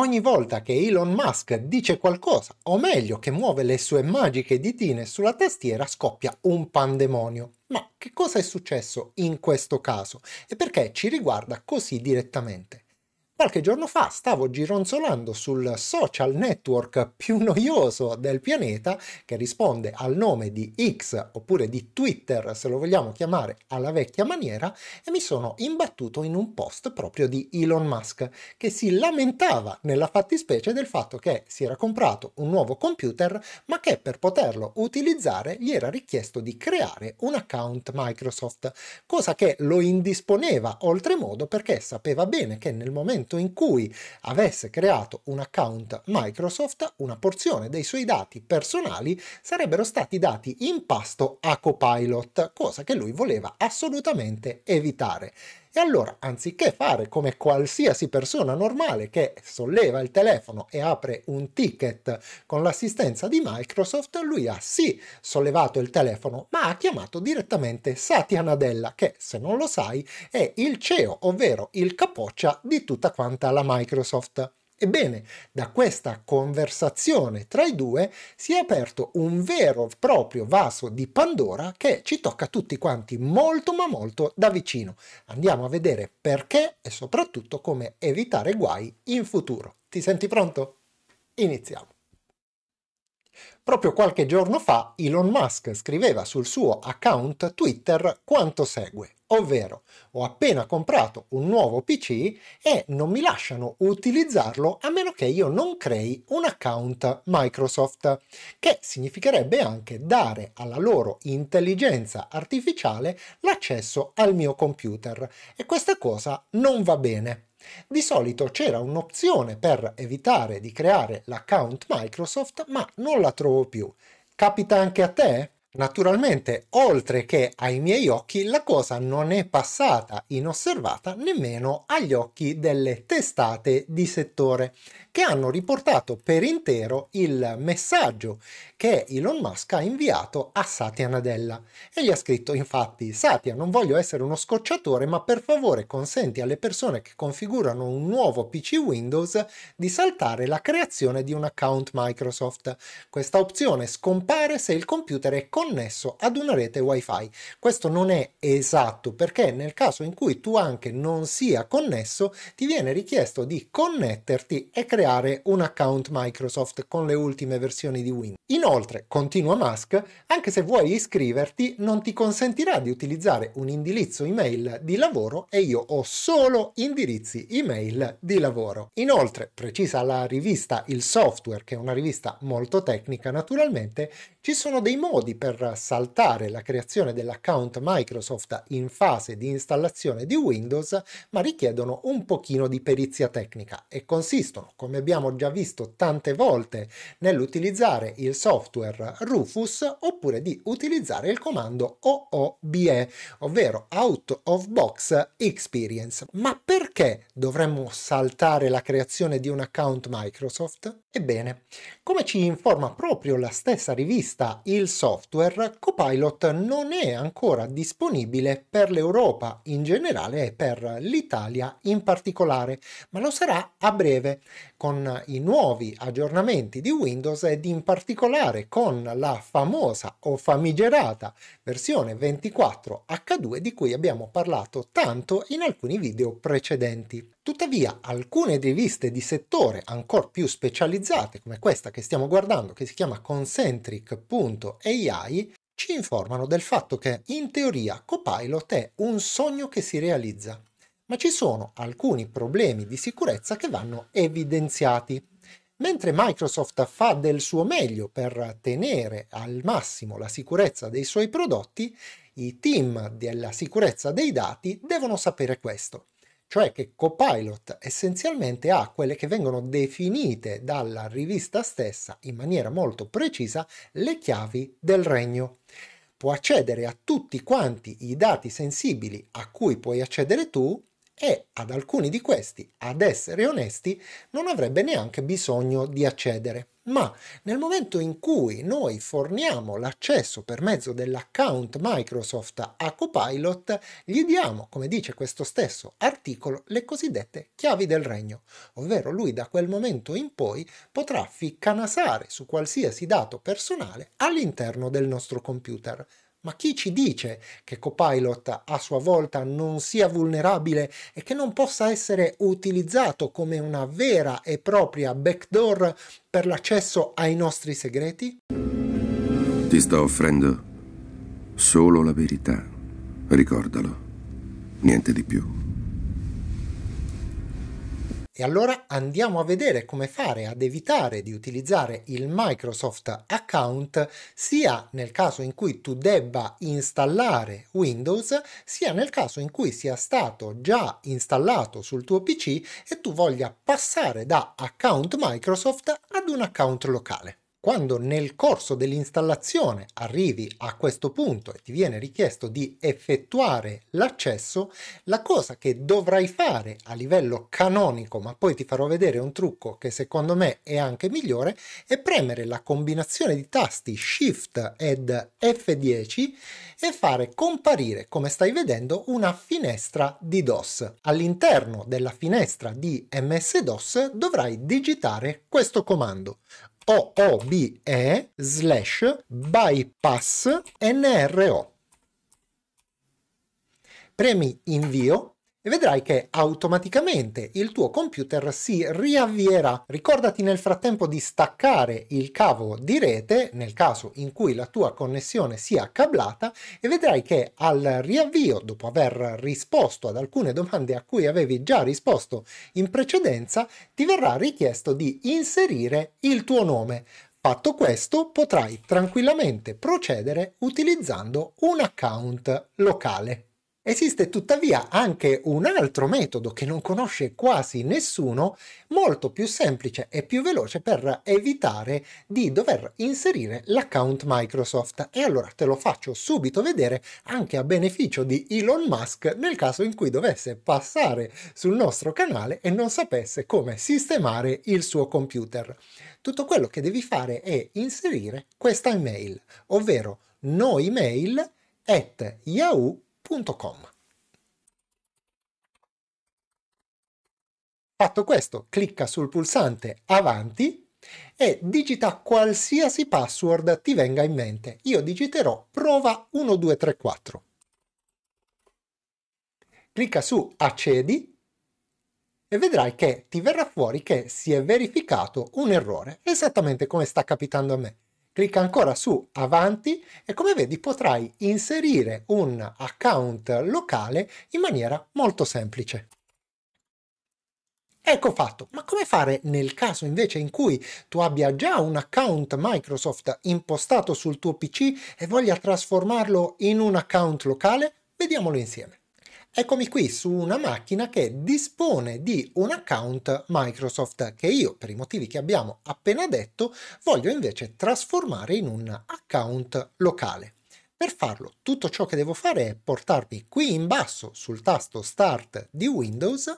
Ogni volta che Elon Musk dice qualcosa, o meglio che muove le sue magiche ditine sulla tastiera, scoppia un pandemonio. Ma che cosa è successo in questo caso e perché ci riguarda così direttamente? Qualche giorno fa stavo gironzolando sul social network più noioso del pianeta, che risponde al nome di X oppure di Twitter, se lo vogliamo chiamare alla vecchia maniera, e mi sono imbattuto in un post proprio di Elon Musk, che si lamentava nella fattispecie del fatto che si era comprato un nuovo computer, ma che per poterlo utilizzare gli era richiesto di creare un account Microsoft, cosa che lo indisponeva oltremodo perché sapeva bene che nel momento momento in cui avesse creato un account Microsoft, una porzione dei suoi dati personali sarebbero stati dati in pasto a Copilot, cosa che lui voleva assolutamente evitare. E allora, anziché fare come qualsiasi persona normale che solleva il telefono e apre un ticket con l'assistenza di Microsoft, lui ha sì sollevato il telefono, ma ha chiamato direttamente Satya Nadella, che se non lo sai è il CEO, ovvero il capoccia di tutta quanta la Microsoft. Ebbene, da questa conversazione tra i due si è aperto un vero e proprio vaso di Pandora che ci tocca tutti quanti molto ma molto da vicino. Andiamo a vedere perché e soprattutto come evitare guai in futuro. Ti senti pronto? Iniziamo. Proprio qualche giorno fa Elon Musk scriveva sul suo account Twitter quanto segue ovvero ho appena comprato un nuovo PC e non mi lasciano utilizzarlo a meno che io non crei un account Microsoft, che significherebbe anche dare alla loro intelligenza artificiale l'accesso al mio computer e questa cosa non va bene. Di solito c'era un'opzione per evitare di creare l'account Microsoft, ma non la trovo più. Capita anche a te? Naturalmente, oltre che ai miei occhi, la cosa non è passata inosservata nemmeno agli occhi delle testate di settore che hanno riportato per intero il messaggio che Elon Musk ha inviato a Satya Nadella e gli ha scritto infatti Satya non voglio essere uno scocciatore ma per favore consenti alle persone che configurano un nuovo PC Windows di saltare la creazione di un account Microsoft. Questa opzione scompare se il computer è connesso ad una rete wifi. Questo non è esatto perché nel caso in cui tu anche non sia connesso ti viene richiesto di connetterti e creare creare un account Microsoft con le ultime versioni di Windows. Inoltre, continua Musk, anche se vuoi iscriverti non ti consentirà di utilizzare un indirizzo email di lavoro e io ho solo indirizzi email di lavoro. Inoltre, precisa la rivista Il Software, che è una rivista molto tecnica naturalmente, ci sono dei modi per saltare la creazione dell'account Microsoft in fase di installazione di Windows, ma richiedono un pochino di perizia tecnica e consistono, come come abbiamo già visto tante volte nell'utilizzare il software Rufus oppure di utilizzare il comando OOBE, ovvero Out of Box Experience. Ma perché dovremmo saltare la creazione di un account Microsoft? Ebbene, come ci informa proprio la stessa rivista Il Software, Copilot non è ancora disponibile per l'Europa in generale e per l'Italia in particolare, ma lo sarà a breve con i nuovi aggiornamenti di Windows ed in particolare con la famosa o famigerata versione 24 H2 di cui abbiamo parlato tanto in alcuni video precedenti. Tuttavia alcune riviste di settore ancora più specializzate come questa che stiamo guardando che si chiama concentric.ai ci informano del fatto che in teoria Copilot è un sogno che si realizza ma ci sono alcuni problemi di sicurezza che vanno evidenziati. Mentre Microsoft fa del suo meglio per tenere al massimo la sicurezza dei suoi prodotti, i team della sicurezza dei dati devono sapere questo, cioè che Copilot essenzialmente ha quelle che vengono definite dalla rivista stessa in maniera molto precisa le chiavi del regno. Può accedere a tutti quanti i dati sensibili a cui puoi accedere tu e ad alcuni di questi, ad essere onesti, non avrebbe neanche bisogno di accedere. Ma nel momento in cui noi forniamo l'accesso per mezzo dell'account Microsoft a Copilot, gli diamo, come dice questo stesso articolo, le cosiddette chiavi del regno, ovvero lui da quel momento in poi potrà ficcanasare su qualsiasi dato personale all'interno del nostro computer. Ma chi ci dice che Copilot a sua volta non sia vulnerabile e che non possa essere utilizzato come una vera e propria backdoor per l'accesso ai nostri segreti? Ti sto offrendo solo la verità, ricordalo, niente di più. E allora andiamo a vedere come fare ad evitare di utilizzare il Microsoft Account sia nel caso in cui tu debba installare Windows, sia nel caso in cui sia stato già installato sul tuo PC e tu voglia passare da account Microsoft ad un account locale. Quando nel corso dell'installazione arrivi a questo punto e ti viene richiesto di effettuare l'accesso, la cosa che dovrai fare a livello canonico, ma poi ti farò vedere un trucco che secondo me è anche migliore, è premere la combinazione di tasti Shift ed F10 e fare comparire, come stai vedendo, una finestra di DOS. All'interno della finestra di MS-DOS dovrai digitare questo comando OOBE slash bypass NRO. Premi invio e vedrai che automaticamente il tuo computer si riavvierà. Ricordati nel frattempo di staccare il cavo di rete nel caso in cui la tua connessione sia cablata e vedrai che al riavvio, dopo aver risposto ad alcune domande a cui avevi già risposto in precedenza, ti verrà richiesto di inserire il tuo nome. Fatto questo potrai tranquillamente procedere utilizzando un account locale. Esiste tuttavia anche un altro metodo che non conosce quasi nessuno, molto più semplice e più veloce per evitare di dover inserire l'account Microsoft. E allora te lo faccio subito vedere anche a beneficio di Elon Musk nel caso in cui dovesse passare sul nostro canale e non sapesse come sistemare il suo computer. Tutto quello che devi fare è inserire questa email, ovvero noemail.yahoo.com www.gmail.com. Fatto questo, clicca sul pulsante Avanti e digita qualsiasi password ti venga in mente. Io digiterò prova 1234. Clicca su Accedi e vedrai che ti verrà fuori che si è verificato un errore, esattamente come sta capitando a me clicca ancora su avanti e come vedi potrai inserire un account locale in maniera molto semplice. Ecco fatto, ma come fare nel caso invece in cui tu abbia già un account Microsoft impostato sul tuo PC e voglia trasformarlo in un account locale? Vediamolo insieme eccomi qui su una macchina che dispone di un account Microsoft che io, per i motivi che abbiamo appena detto, voglio invece trasformare in un account locale. Per farlo tutto ciò che devo fare è portarmi qui in basso sul tasto Start di Windows.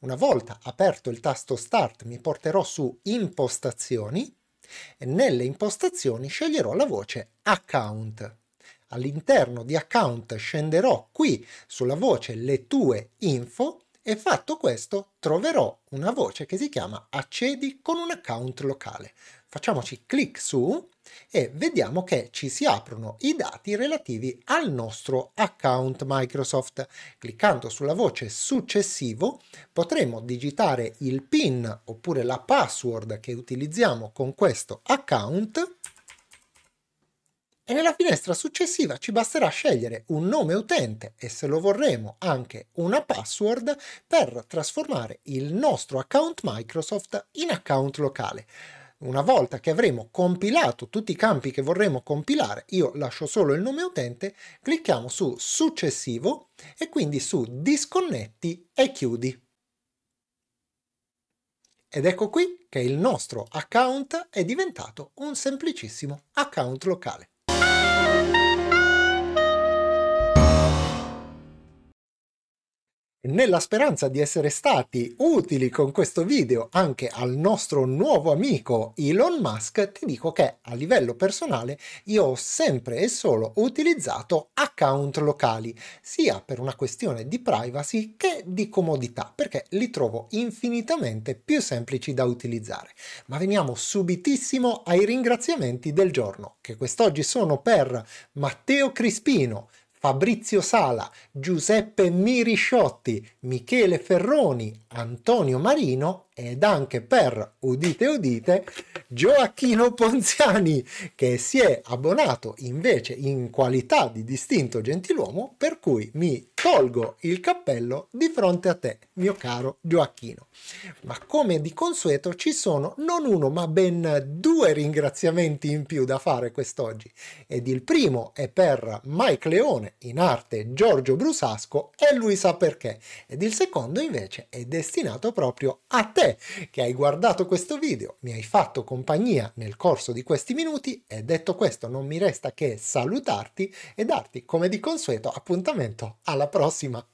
Una volta aperto il tasto Start mi porterò su Impostazioni e nelle impostazioni sceglierò la voce Account all'interno di account scenderò qui sulla voce le tue info e fatto questo troverò una voce che si chiama accedi con un account locale. Facciamoci clic su e vediamo che ci si aprono i dati relativi al nostro account Microsoft. Cliccando sulla voce successivo potremo digitare il PIN oppure la password che utilizziamo con questo account e nella finestra successiva ci basterà scegliere un nome utente e se lo vorremo anche una password per trasformare il nostro account Microsoft in account locale una volta che avremo compilato tutti i campi che vorremmo compilare, io lascio solo il nome utente, clicchiamo su successivo e quindi su disconnetti e chiudi. Ed ecco qui che il nostro account è diventato un semplicissimo account locale. nella speranza di essere stati utili con questo video anche al nostro nuovo amico Elon Musk, ti dico che a livello personale io ho sempre e solo utilizzato account locali, sia per una questione di privacy che di comodità, perché li trovo infinitamente più semplici da utilizzare. Ma veniamo subitissimo ai ringraziamenti del giorno, che quest'oggi sono per Matteo Crispino, Fabrizio Sala, Giuseppe Mirisciotti, Michele Ferroni, Antonio Marino ed anche per, udite udite, Gioacchino Ponziani che si è abbonato invece in qualità di distinto gentiluomo per cui mi tolgo il cappello di fronte a te, mio caro Gioacchino. Ma come di consueto ci sono non uno ma ben due ringraziamenti in più da fare quest'oggi ed il primo è per Mike Leone, in arte Giorgio Brusasco e lui sa Perché ed il secondo invece è destinato proprio a te che hai guardato questo video, mi hai fatto compagnia nel corso di questi minuti e detto questo non mi resta che salutarti e darti come di consueto appuntamento alla alla prossima!